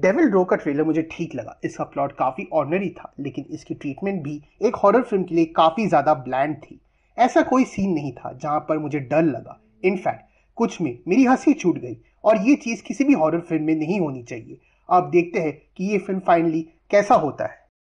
devil रो का trailer मुझे ठीक लगा इसका प्लॉट काफ़ी ऑर्डनरी था लेकिन इसकी ट्रीटमेंट भी एक हॉरर फिल्म के लिए काफ़ी ज़्यादा ब्लैंड थी ऐसा कोई सीन नहीं था जहाँ पर मुझे डर लगा इनफैक्ट कुछ में मेरी हंसी छूट गई और ये चीज़ किसी भी हॉरर फिल्म में नहीं होनी चाहिए आप देखते हैं कि ये फिल्म फाइनली कैसा होता है